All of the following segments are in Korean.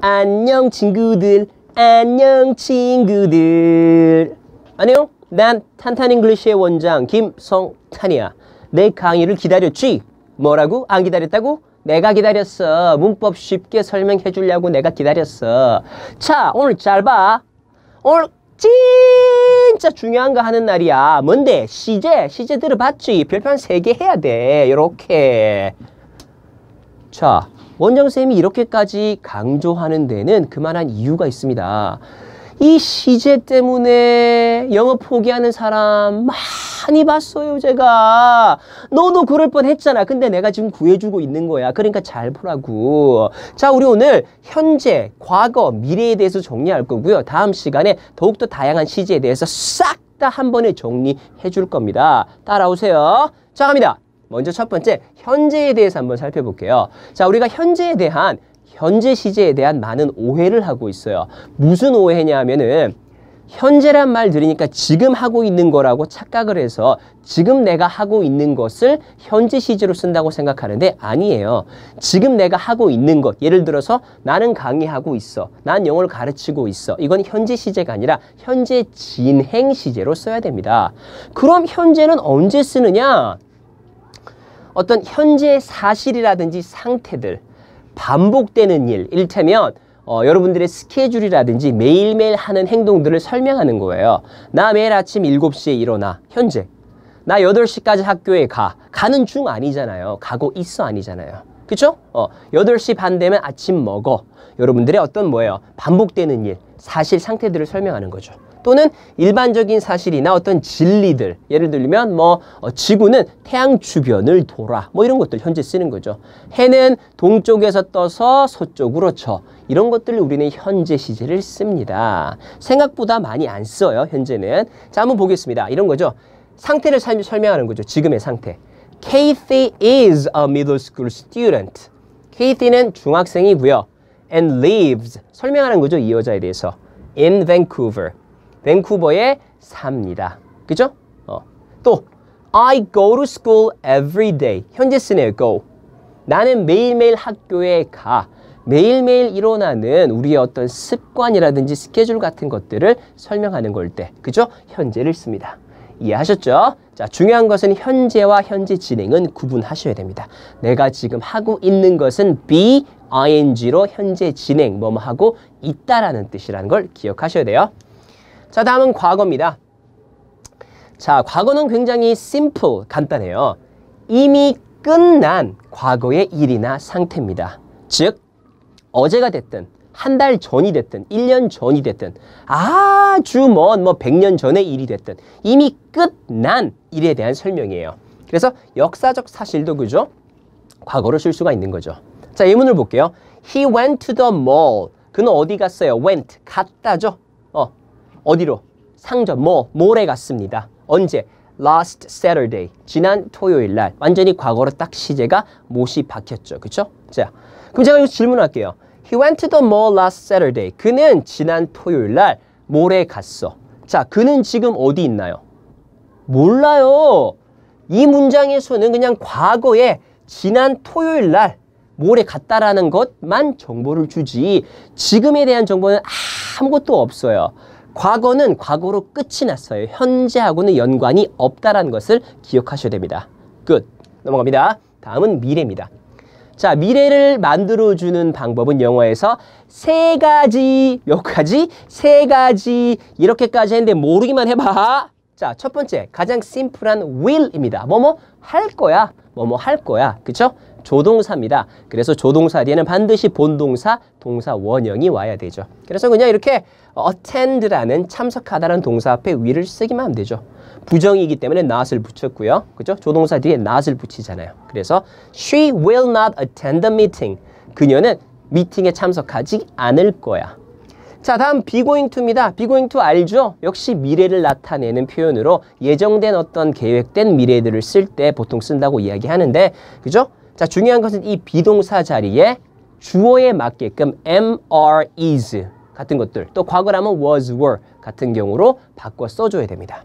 안녕 친구들 안녕 친구들 안녕 난 탄탄 잉글리시의 원장 김성탄이야 내 강의를 기다렸지? 뭐라고? 안 기다렸다고? 내가 기다렸어 문법 쉽게 설명해 주려고 내가 기다렸어 자 오늘 잘 봐 오늘 진짜 중요한 거 하는 날이야 뭔데? 시제 시제 들어봤지? 별판 세 개 해야 돼 요렇게 자 원장쌤이 이렇게까지 강조하는 데는 그만한 이유가 있습니다. 이 시제 때문에 영어 포기하는 사람 많이 봤어요, 제가. 너도 그럴 뻔 했잖아. 근데 내가 지금 구해주고 있는 거야. 그러니까 잘 보라고. 자, 우리 오늘 현재, 과거, 미래에 대해서 정리할 거고요. 다음 시간에 더욱더 다양한 시제에 대해서 싹 다 한 번에 정리해 줄 겁니다. 따라오세요. 자, 갑니다. 먼저 첫 번째 현재에 대해서 한번 살펴볼게요. 자, 우리가 현재에 대한 현재 시제에 대한 많은 오해를 하고 있어요. 무슨 오해냐 하면은 현재란 말 들으니까 지금 하고 있는 거라고 착각을 해서 지금 내가 하고 있는 것을 현재 시제로 쓴다고 생각하는데 아니에요. 지금 내가 하고 있는 것. 예를 들어서 나는 강의하고 있어. 난 영어를 가르치고 있어. 이건 현재 시제가 아니라 현재 진행 시제로 써야 됩니다. 그럼 현재는 언제 쓰느냐? 어떤 현재의 사실이라든지 상태들 반복되는 일 일테면 어, 여러분들의 스케줄이라든지 매일매일 하는 행동들을 설명하는 거예요. 나 매일 아침 일곱 시에 일어나. 현재. 나 여덟 시까지 학교에 가. 가는 중 아니잖아요. 가고 있어 아니잖아요. 그쵸? 어, 여덟 시 반 되면 아침 먹어. 여러분들의 어떤 뭐예요? 반복되는 일, 사실 상태들을 설명하는 거죠. 또는 일반적인 사실이나 어떤 진리들 예를 들면 뭐 어, 지구는 태양 주변을 돌아 뭐 이런 것들 현재 쓰는 거죠. 해는 동쪽에서 떠서 서쪽으로 쳐 이런 것들을 우리는 현재 시제를 씁니다. 생각보다 많이 안 써요 현재는. 자 한번 보겠습니다. 이런 거죠. 상태를 설명하는 거죠. 지금의 상태. Kathy is a middle school student. Kathy는 중학생이고요. And lives 설명하는 거죠. 이 여자에 대해서. In Vancouver. 밴쿠버에 삽니다. 그죠? 어. 또 I go to school every day. 현재 쓰네요. go. 나는 매일매일 학교에 가. 매일매일 일어나는 우리의 어떤 습관이라든지 스케줄 같은 것들을 설명하는 걸 때, 그죠? 현재를 씁니다. 이해하셨죠? 자, 중요한 것은 현재와 현재 진행은 구분하셔야 됩니다. 내가 지금 하고 있는 것은 be, ing로 현재 진행, 뭐뭐 하고 있다라는 뜻이라는 걸 기억하셔야 돼요. 자 다음은 과거입니다. 자 과거는 굉장히 심플 간단해요. 이미 끝난 과거의 일이나 상태입니다. 즉 어제가 됐든 한 달 전이 됐든 1년 전이 됐든 아주 먼뭐 100년 전의 일이 됐든 이미 끝난 일에 대한 설명이에요. 그래서 역사적 사실도 그죠? 과거로 쓸 수가 있는 거죠. 자, 예문을 볼게요. He went to the mall. 그는 어디 갔어요? went. 갔다죠. 어디로? 상점, 뭐, 모에 갔습니다. 언제? last Saturday, 지난 토요일 날. 완전히 과거로 딱 시제가 못이 박혔죠. 그렇죠 자, 그럼 제가 여기서 질문할게요. He went to the mall last Saturday. 그는 지난 토요일 날모에 갔어. 자, 그는 지금 어디 있나요? 몰라요. 이 문장에서는 그냥 과거에 지난 토요일 날모에 갔다라는 것만 정보를 주지 지금에 대한 정보는 아무것도 없어요. 과거는 과거로 끝이 났어요. 현재하고는 연관이 없다라는 것을 기억하셔야 됩니다. 끝. 넘어갑니다. 다음은 미래입니다. 자, 미래를 만들어주는 방법은 영어에서 세 가지, 몇 가지? 세 가지, 이렇게까지 했는데 모르기만 해봐. 자, 첫 번째, 가장 심플한 will입니다. 뭐뭐 할 거야, 뭐뭐 할 거야. 그쵸? 조동사입니다. 그래서 조동사 뒤에는 반드시 본동사, 동사 원형이 와야 되죠. 그래서 그냥 이렇게 attend라는 참석하다라는 동사 앞에 위를 쓰기만 하면 되죠. 부정이기 때문에 not을 붙였고요. 그죠? 조동사 뒤에 not을 붙이잖아요. 그래서 she will not attend the meeting. 그녀는 미팅에 참석하지 않을 거야. 자, 다음 비고잉 투입니다. 비고잉 투 알죠? 역시 미래를 나타내는 표현으로 예정된 어떤 계획된 미래들을 쓸 때 보통 쓴다고 이야기하는데 그죠? 자, 중요한 것은 이 비동사 자리에 주어에 맞게끔 am, are, is 같은 것들 또 과거라면 was, were 같은 경우로 바꿔 써줘야 됩니다.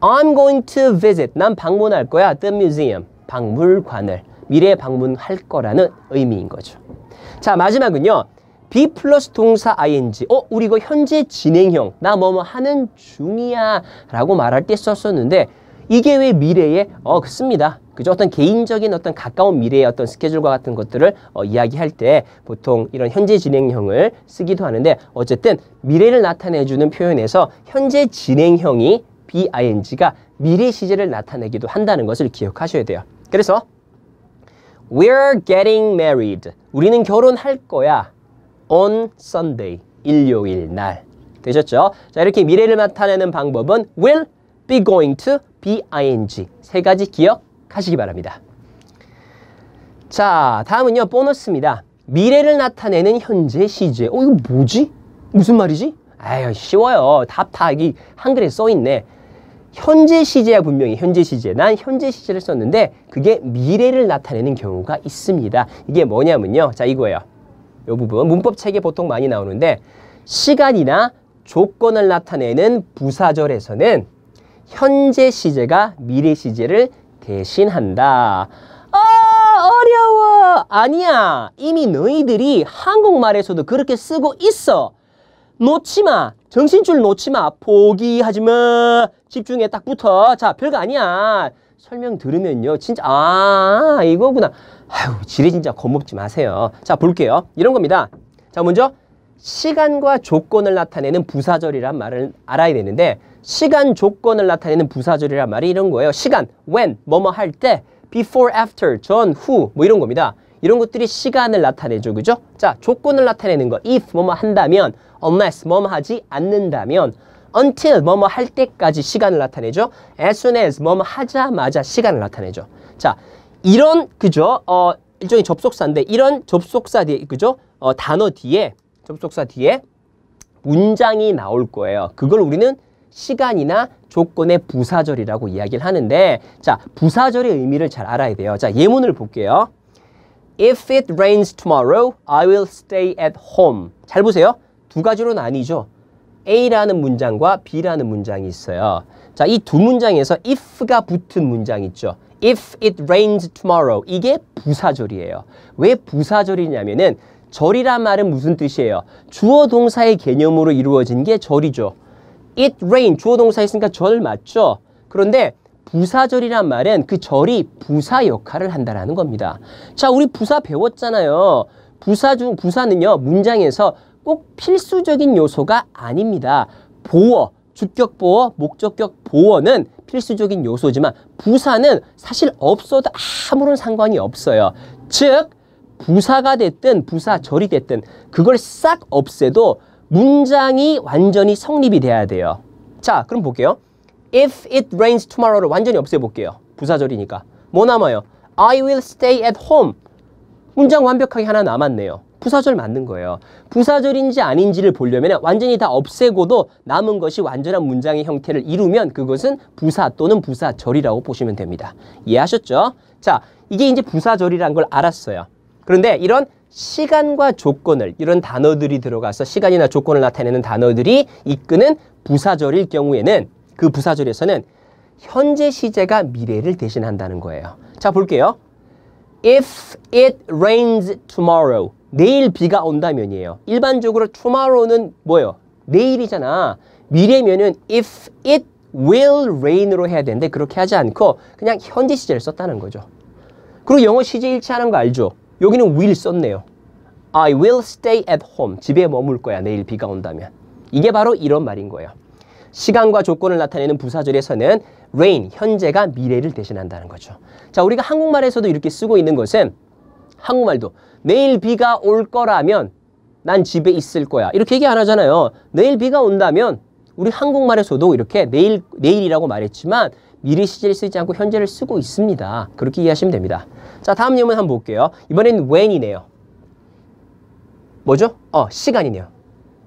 I'm going to visit. 난 방문할 거야. The museum. 박물관을. 미래에 방문할 거라는 의미인 거죠. 자, 마지막은요. be 플러스 동사 ing. 어, 우리 이거 현재 진행형. 나 뭐뭐 하는 중이야. 라고 말할 때 썼었는데 이게 왜 미래에 어, 씁니다. 그죠? 어떤 개인적인 어떤 가까운 미래의 어떤 스케줄과 같은 것들을 어, 이야기할 때 보통 이런 현재 진행형을 쓰기도 하는데 어쨌든 미래를 나타내주는 표현에서 현재 진행형이 BING가 미래 시제를 나타내기도 한다는 것을 기억하셔야 돼요. 그래서 We're getting married. 우리는 결혼할 거야. On Sunday. 일요일 날. 되셨죠? 자, 이렇게 미래를 나타내는 방법은 will be going to b ing. 세 가지 기억 하시기 바랍니다. 자, 다음은요. 보너스입니다. 미래를 나타내는 현재 시제. 어, 이거 뭐지? 무슨 말이지? 아유, 쉬워요. 답다 여기 한글에 써 있네. 현재 시제야 분명히 현재 시제. 난 현재 시제를 썼는데 그게 미래를 나타내는 경우가 있습니다. 이게 뭐냐면요. 자, 이거예요. 요 부분 문법 책에 보통 많이 나오는데 시간이나 조건을 나타내는 부사절에서는 현재 시제가 미래 시제를 대신한다. 아 어려워. 아니야. 이미 너희들이 한국말에서도 그렇게 쓰고 있어. 놓지마 정신줄 놓지마 포기하지마. 집중해 딱 붙어. 자 별거 아니야. 설명 들으면요. 진짜 아 이거구나. 아유 지레 진짜 겁먹지 마세요. 자 볼게요. 이런 겁니다. 자 먼저 시간과 조건을 나타내는 부사절이란 말을 알아야 되는데 시간 조건을 나타내는 부사절이란 말이 이런 거예요. 시간, when, 뭐뭐 할 때, before, after, 전, 후, 뭐 이런 겁니다. 이런 것들이 시간을 나타내죠. 그죠? 자, 조건을 나타내는 거. if, 뭐뭐 한다면, unless, 뭐뭐 하지 않는다면, until, 뭐뭐 할 때까지 시간을 나타내죠. as soon as, 뭐뭐 하자마자 시간을 나타내죠. 자, 이런, 그죠? 어, 일종의 접속사인데, 이런 접속사 뒤에, 그죠? 어, 단어 뒤에 접속사 뒤에 문장이 나올 거예요. 그걸 우리는 시간이나 조건의 부사절이라고 이야기를 하는데 자 부사절의 의미를 잘 알아야 돼요. 자 예문을 볼게요. If it rains tomorrow, I will stay at home. 잘 보세요. 두 가지로 나뉘죠. A라는 문장과 B라는 문장이 있어요. 자, 이 두 문장에서 if가 붙은 문장 있죠. If it rains tomorrow. 이게 부사절이에요. 왜 부사절이냐면은 절이란 말은 무슨 뜻이에요? 주어 동사의 개념으로 이루어진 게 절이죠. It rained 주어 동사 있으니까 절 맞죠? 그런데 부사절이란 말은 그 절이 부사 역할을 한다라는 겁니다. 자, 우리 부사 배웠잖아요. 부사 중 부사는요. 문장에서 꼭 필수적인 요소가 아닙니다. 보어, 주격 보어, 목적격 보어는 필수적인 요소지만 부사는 사실 없어도 아무런 상관이 없어요. 즉 부사가 됐든 부사절이 됐든 그걸 싹 없애도 문장이 완전히 성립이 돼야 돼요. 자, 그럼 볼게요. If it rains tomorrow를 완전히 없애볼게요. 부사절이니까. 뭐 남아요? I will stay at home. 문장 완벽하게 하나 남았네요. 부사절 맞는 거예요. 부사절인지 아닌지를 보려면 완전히 다 없애고도 남은 것이 완전한 문장의 형태를 이루면 그것은 부사 또는 부사절이라고 보시면 됩니다. 이해하셨죠? 자, 이게 이제 부사절이라는 걸 알았어요. 그런데 이런 시간과 조건을 이런 단어들이 들어가서 시간이나 조건을 나타내는 단어들이 이끄는 부사절일 경우에는 그 부사절에서는 현재 시제가 미래를 대신한다는 거예요. 자 볼게요. If it rains tomorrow. 내일 비가 온다면이에요. 일반적으로 tomorrow는 뭐예요? 내일이잖아. 미래면은 if it will rain으로 해야 되는데 그렇게 하지 않고 그냥 현재 시제를 썼다는 거죠. 그리고 영어 시제 일치하는 거 알죠? 여기는 will 썼네요. I will stay at home. 집에 머물 거야. 내일 비가 온다면. 이게 바로 이런 말인 거예요. 시간과 조건을 나타내는 부사절에서는 rain, 현재가 미래를 대신한다는 거죠. 자, 우리가 한국말에서도 이렇게 쓰고 있는 것은 한국말도 내일 비가 올 거라면 난 집에 있을 거야. 이렇게 얘기 안 하잖아요. 내일 비가 온다면 우리 한국말에서도 이렇게 내일, 내일이라고 말했지만 미리 시제를 쓰지 않고 현재를 쓰고 있습니다. 그렇게 이해하시면 됩니다. 자, 다음 예문 한번 볼게요. 이번엔 when이네요. 뭐죠? 어, 시간이네요.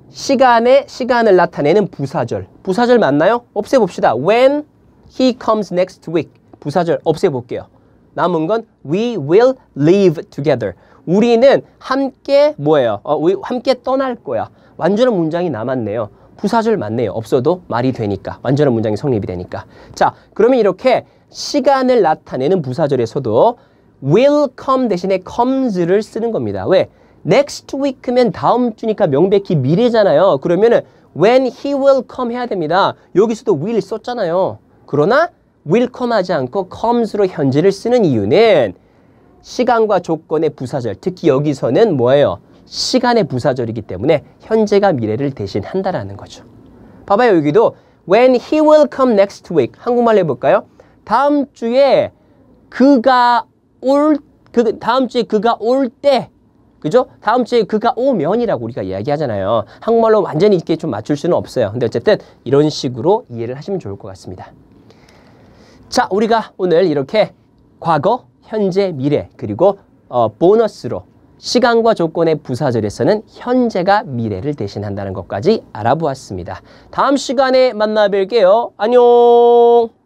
시간에 시간을 나타내는 부사절. 부사절 맞나요? 없애봅시다. When he comes next week. 부사절 없애볼게요. 남은 건 we will live together. 우리는 함께 뭐예요? 어, 우 함께 떠날 거야. 완전한 문장이 남았네요. 부사절 맞네요. 없어도 말이 되니까. 완전한 문장이 성립이 되니까. 자, 그러면 이렇게 시간을 나타내는 부사절에서도 will come 대신에 comes를 쓰는 겁니다. 왜? next week면 다음 주니까 명백히 미래잖아요. 그러면은 when he will come 해야 됩니다. 여기서도 will 썼잖아요. 그러나 will come 하지 않고 comes로 현재를 쓰는 이유는 시간과 조건의 부사절, 특히 여기서는 뭐예요? 시간의 부사절이기 때문에 현재가 미래를 대신한다라는 거죠. 봐봐요. 여기도 when he will come next week 한국말로 해볼까요? 다음 주에 그가 올, 그, 다음 주에 그가 올 때, 그죠? 다음 주에 그가 오면이라고 우리가 이야기하잖아요. 한국말로 완전히 이렇게 좀 맞출 수는 없어요. 근데 어쨌든 이런 식으로 이해를 하시면 좋을 것 같습니다. 자, 우리가 오늘 이렇게 과거, 현재, 미래, 그리고 어, 보너스로 시간과 조건의 부사절에서는 현재가 미래를 대신한다는 것까지 알아보았습니다. 다음 시간에 만나 뵐게요. 안녕!